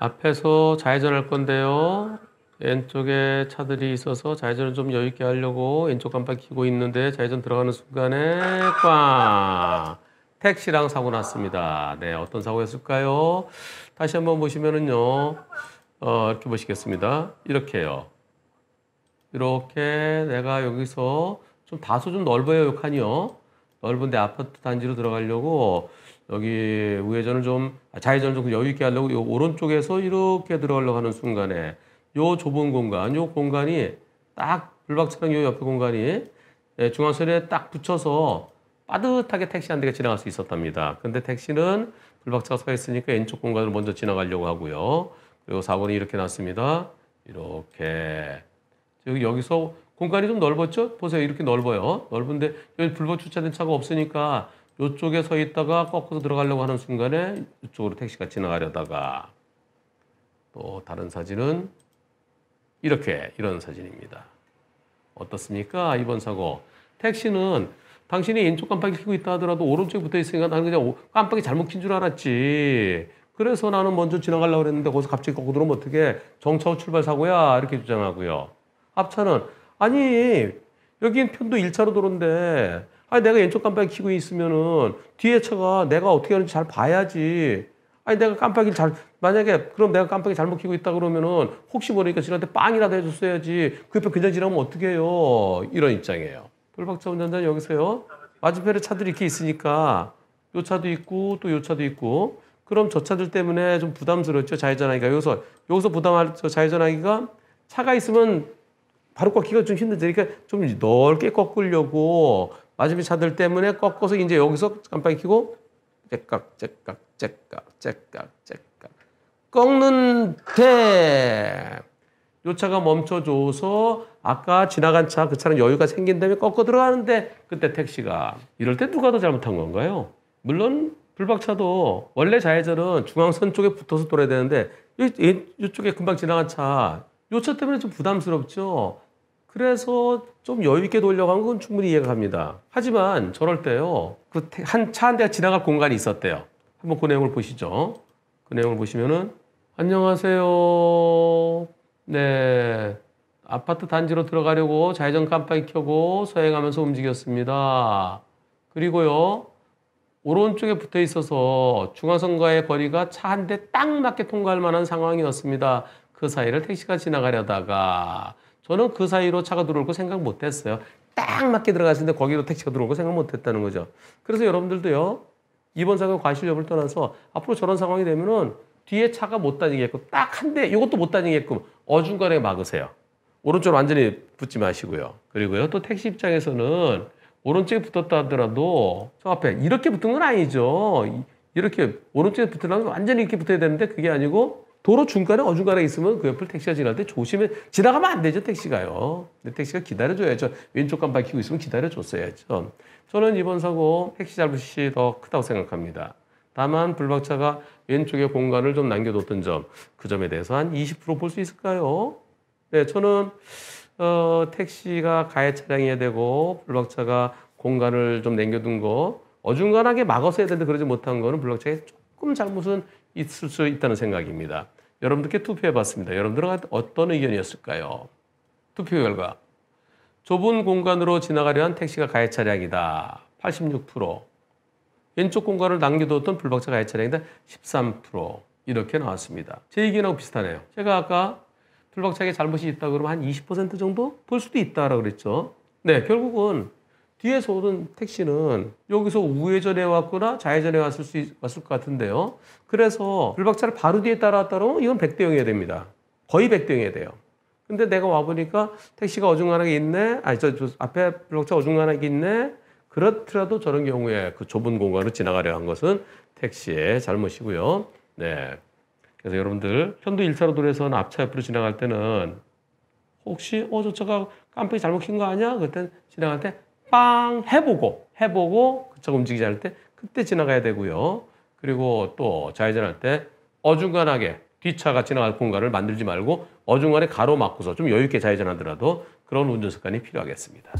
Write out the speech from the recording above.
앞에서 좌회전할 건데요. 왼쪽에 차들이 있어서 좌회전을 좀 여유있게 하려고 왼쪽 깜빡 키고 있는데 좌회전 들어가는 순간에 꽝! 택시랑 사고 났습니다. 네, 어떤 사고였을까요? 다시 한번 보시면은요. 어, 이렇게 보시겠습니다. 이렇게요. 이렇게 내가 여기서 좀 다소 좀 넓어요, 요 칸이요. 넓은데 아파트 단지로 들어가려고 여기 우회전을 좀 아, 좌회전을 좀 여유 있게 하려고 요 오른쪽에서 이렇게 들어가려고 하는 순간에 요 좁은 공간, 요 공간이 딱 불박차랑 요 옆에 공간이 예, 중앙선에 딱 붙여서 빠듯하게 택시 한 대가 지나갈 수 있었답니다. 근데 택시는 불박차가 서 있으니까 왼쪽 공간을 먼저 지나가려고 하고요. 그리고 4번이 이렇게 났습니다. 이렇게 여기 여기서 공간이 좀 넓었죠? 보세요. 이렇게 넓어요. 넓은데 여기 불법 주차된 차가 없으니까 이쪽에 서 있다가 꺾어서 들어가려고 하는 순간에 이쪽으로 택시가 지나가려다가 또 다른 사진은 이렇게 이런 사진입니다. 어떻습니까? 이번 사고. 택시는 당신이 왼쪽 깜빡이 켜고 있다 하더라도 오른쪽에 붙어 있으니까 나는 그냥 깜빡이 잘못 킨줄 알았지. 그래서 나는 먼저 지나가려고 그랬는데 거기서 갑자기 꺾고 들어오면 어떻게 정차 후 출발 사고야 이렇게 주장하고요. 앞차는 아니 여긴 편도 1차로 도로인데 아니 내가 왼쪽 깜빡이 켜고 있으면은 뒤에 차가 내가 어떻게 하는지 잘 봐야지. 아니 내가 깜빡이를 잘 만약에 그럼 내가 깜빡이 잘못 켜고 있다 그러면은 혹시 모르니까 지한테 빵이라도 해줬어야지. 그 옆에 그냥 지나면 어떻게 해요? 이런 입장이에요. 돌박차 운전자는 여기서요. 맞은편에 차들이 이렇게 있으니까 요 차도 있고 또 요 차도 있고 그럼 저 차들 때문에 좀부담스럽죠 좌회전하기가 여기서 여기서 부담할 좌회전하기가 차가 있으면 바로 꺾기가 좀힘든죠 그러니까 좀 넓게 꺾으려고 맞으면 차들 때문에 꺾어서 이제 여기서 깜빡이 켜고 째깍 째깍 째깍 째깍 째깍 꺾는데 요 차가 멈춰줘서 아까 지나간 차 그 차는 여유가 생긴 다음에 꺾어 들어가는데 그때 택시가 이럴 때 누가 더 잘못한 건가요? 물론 불박차도 원래 좌회전은 중앙선 쪽에 붙어서 돌아야 되는데 이쪽에 금방 지나간 차 요 차 때문에 좀 부담스럽죠. 그래서 좀 여유 있게 돌려간 건 충분히 이해가 갑니다. 하지만 저럴 때요. 그한차 한 대가 지나갈 공간이 있었대요. 한번 그 내용을 보시죠. 그 내용을 보시면은 안녕하세요. 네. 아파트 단지로 들어가려고 좌회전 깜빡이 켜고 서행하면서 움직였습니다. 그리고요. 오른쪽에 붙어 있어서 중앙선과의 거리가 차 한 대 딱 맞게 통과할 만한 상황이었습니다. 그 사이를 택시가 지나가려다가 저는 그 사이로 차가 들어올 거 생각 못 했어요. 딱 맞게 들어가시는데 거기로 택시가 들어올 거 생각 못 했다는 거죠. 그래서 여러분들도요, 이번 사고 과실 여부를 떠나서 앞으로 저런 상황이 되면은 뒤에 차가 못 다니게끔 딱 한 대, 이것도 못 다니게끔 어중간에 막으세요. 오른쪽으로 완전히 붙지 마시고요. 그리고요, 또 택시 입장에서는 오른쪽에 붙었다 하더라도 저 앞에 이렇게 붙은 건 아니죠. 이렇게 오른쪽에 붙으려면 완전히 이렇게 붙어야 되는데 그게 아니고 도로 중간에 어중간에 있으면 그 옆을 택시가 지날 때 조심해 지나가면 안 되죠 택시가요. 근데 택시가 기다려줘야죠. 왼쪽 간 밝히고 있으면 기다려줬어야죠. 저는 이번 사고 택시 잘못이 더 크다고 생각합니다. 다만 블박차가 왼쪽에 공간을 좀 남겨뒀던 점, 그 점에 대해서 한 20%볼 수 있을까요? 네, 저는 어, 택시가 가해 차량이어야 되고 블박차가 공간을 좀 남겨둔 거 어중간하게 막아서 해야 되는데 그러지 못한 거는 블록차에 조금 잘못은 있을 수 있다는 생각입니다. 여러분들께 투표해 봤습니다. 여러분들은 어떤 의견이었을까요? 투표 결과. 좁은 공간으로 지나가려 한 택시가 가해 차량이다. 86%. 왼쪽 공간을 남겨두었던 불박차 가해 차량이다. 13%. 이렇게 나왔습니다. 제 의견하고 비슷하네요. 제가 아까 불박차에 잘못이 있다 그러면 한 20% 정도 볼 수도 있다라고 그랬죠. 네, 결국은 뒤에서 오던 택시는 여기서 우회전해 왔거나 좌회전해 왔을 수 있, 왔을 것 같은데요. 그래서 블박차를 바로 뒤에 따라왔다 면 이건 100대 0이어야 됩니다. 거의 100대 0이어야 돼요. 근데 내가 와보니까 택시가 어중간하게 있네. 아니, 저, 저 앞에 블록차 어중간하게 있네. 그렇더라도 저런 경우에 그 좁은 공간을 지나가려 한 것은 택시의 잘못이고요. 네. 그래서 여러분들 편도 1차로 도에서는 앞차 옆으로 지나갈 때는 혹시 어저 차가 깜빡이 잘못 킨 거 아니야? 그때 지나갈 때빵 해보고 해보고 그쪽 움직이지 않을 때 그때 지나가야 되고요. 그리고 또 좌회전할 때 어중간하게 뒷차가 지나갈 공간을 만들지 말고 어중간에 가로막고서 좀 여유 있게 좌회전하더라도 그런 운전 습관이 필요하겠습니다.